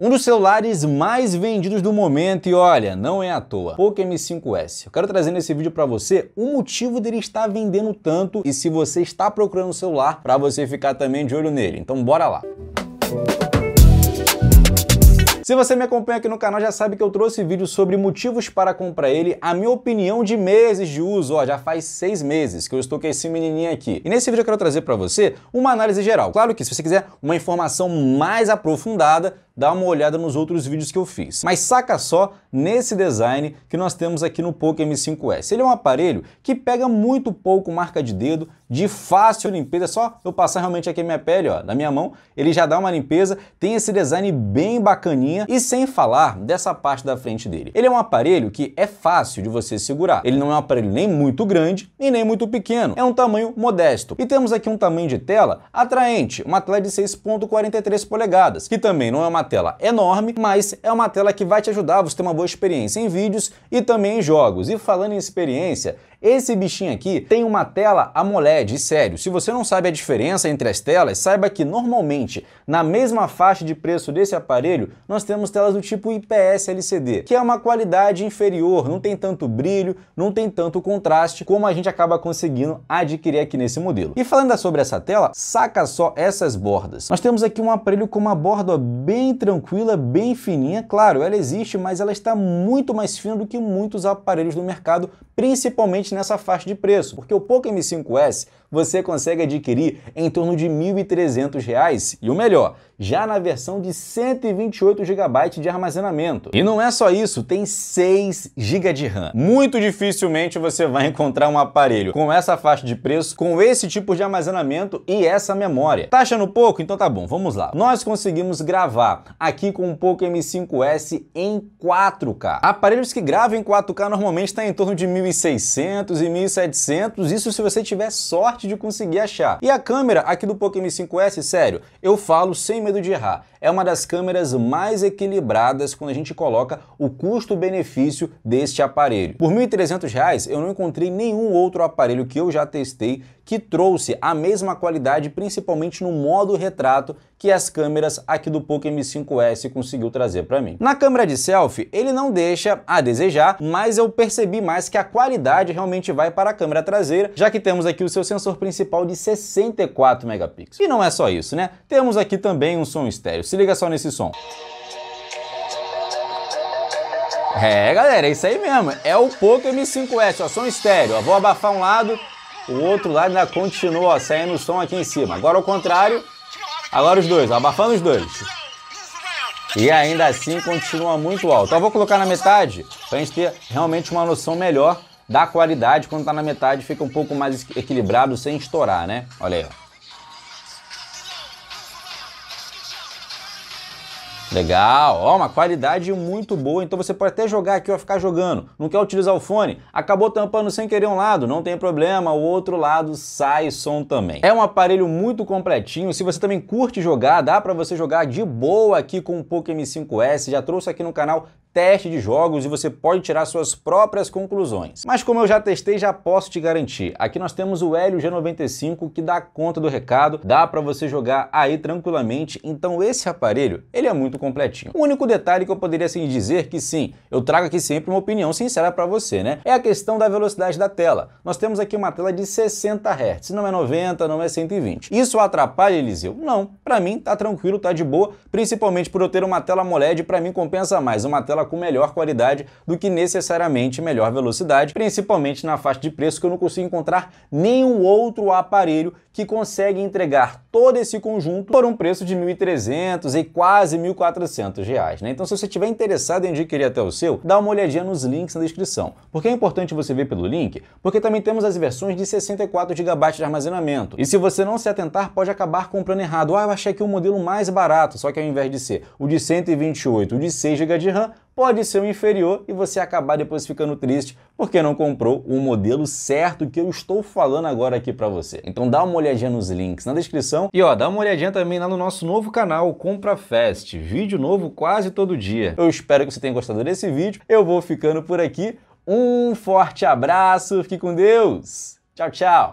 Um dos celulares mais vendidos do momento e olha, não é à toa, Poco M5S. Eu quero trazer nesse vídeo para você o motivo dele estar vendendo tanto e se você está procurando um celular para você ficar também de olho nele. Então bora lá. Se você me acompanha aqui no canal já sabe que eu trouxe vídeos sobre motivos para comprar ele, a minha opinião de meses de uso, ó, já faz seis meses que eu estou com esse menininho aqui. E nesse vídeo eu quero trazer para você uma análise geral. Claro que se você quiser uma informação mais aprofundada, dá uma olhada nos outros vídeos que eu fiz. Mas saca só nesse design que nós temos aqui no Poco M5S. Ele é um aparelho que pega muito pouco marca de dedo, de fácil limpeza, é só eu passar realmente aqui a minha pele, ó, na minha mão, ele já dá uma limpeza, tem esse design bem bacaninha e sem falar dessa parte da frente dele. Ele é um aparelho que é fácil de você segurar. Ele não é um aparelho nem muito grande e nem muito pequeno. É um tamanho modesto. E temos aqui um tamanho de tela atraente, uma tela de 6.43 polegadas, que também não é uma uma tela é enorme, mas é uma tela que vai te ajudar a você ter uma boa experiência em vídeos e também em jogos. E falando em experiência, esse bichinho aqui tem uma tela AMOLED, e sério, se você não sabe a diferença entre as telas, saiba que normalmente, na mesma faixa de preço desse aparelho, nós temos telas do tipo IPS LCD, que é uma qualidade inferior, não tem tanto brilho, não tem tanto contraste como a gente acaba conseguindo adquirir aqui nesse modelo. E falando sobre essa tela, saca só essas bordas. Nós temos aqui um aparelho com uma borda bem tranquila, bem fininha. Claro, ela existe, mas ela está muito mais fina do que muitos aparelhos do mercado, principalmente nessa faixa de preço, porque o Poco M5S você consegue adquirir em torno de R$ 1.300. E o melhor, já na versão de 128 GB de armazenamento. E não é só isso, tem 6 GB de RAM. Muito dificilmente você vai encontrar um aparelho com essa faixa de preço, com esse tipo de armazenamento e essa memória. Tá achando pouco? Então tá bom, vamos lá. Nós conseguimos gravar aqui com o Poco M5S em 4K. Aparelhos que gravam em 4K normalmente estão tá em torno de 1.600 e 1.700, isso se você tiver sorte sorte de conseguir achar. E a câmera aqui do Poco M5S, sério, eu falo sem medo de errar, é uma das câmeras mais equilibradas quando a gente coloca o custo-benefício deste aparelho. Por R$ 1.300 eu não encontrei nenhum outro aparelho que eu já testei que trouxe a mesma qualidade, principalmente no modo retrato, que as câmeras aqui do Poco M5S conseguiu trazer para mim. Na câmera de selfie, ele não deixa a desejar, mas eu percebi mais que a qualidade realmente vai para a câmera traseira, já que temos aqui o seu sensor principal de 64 megapixels. E não é só isso, né? Temos aqui também um som estéreo. Se liga só nesse som. É, galera, é isso aí mesmo. É o Poco M5S, ó, som estéreo. Ó, vou abafar um lado, o outro lado ainda continua, ó, saindo o som aqui em cima. Agora o contrário. Agora os dois, ó, abafando os dois. E ainda assim continua muito alto. Então, eu vou colocar na metade para a gente ter realmente uma noção melhor da qualidade. Quando está na metade fica um pouco mais equilibrado sem estourar, né? Olha aí, ó. Legal, ó, uma qualidade muito boa, então você pode até jogar aqui, ó, ficar jogando. Não quer utilizar o fone? Acabou tampando sem querer um lado, não tem problema, o outro lado sai som também. É um aparelho muito completinho, se você também curte jogar, dá para você jogar de boa aqui com o Poco M5S, já trouxe aqui no canal teste de jogos e você pode tirar suas próprias conclusões. Mas como eu já testei, já posso te garantir. Aqui nós temos o Helio G95 que dá conta do recado, dá para você jogar aí tranquilamente. Então esse aparelho, ele é muito completinho. O único detalhe que eu poderia assim dizer que sim, eu trago aqui sempre uma opinião sincera para você, né? É a questão da velocidade da tela. Nós temos aqui uma tela de 60 Hz, não é 90, não é 120. Isso atrapalha, Eliseu? Não. Para mim tá tranquilo, tá de boa, principalmente por eu ter uma tela AMOLED, para mim compensa mais uma tela carro com melhor qualidade do que necessariamente melhor velocidade, principalmente na faixa de preço que eu não consigo encontrar nenhum outro aparelho que consegue entregar todo esse conjunto por um preço de 1.300 e quase 1.400 reais. Né? Então se você estiver interessado em adquirir até o seu, dá uma olhadinha nos links na descrição. Porque é importante você ver pelo link, porque também temos as versões de 64 GB de armazenamento. E se você não se atentar, pode acabar comprando errado. Ah, eu achei que o modelo mais barato, só que ao invés de ser o de 128, o de 6 GB de RAM, pode ser o inferior e você acabar depois ficando triste porque não comprou o modelo certo que eu estou falando agora aqui para você. Então dá uma olhadinha nos links na descrição e ó, dá uma olhadinha também lá no nosso novo canal Compra Fest, vídeo novo quase todo dia. Eu espero que você tenha gostado desse vídeo. Eu vou ficando por aqui. Um forte abraço, fique com Deus. Tchau, tchau.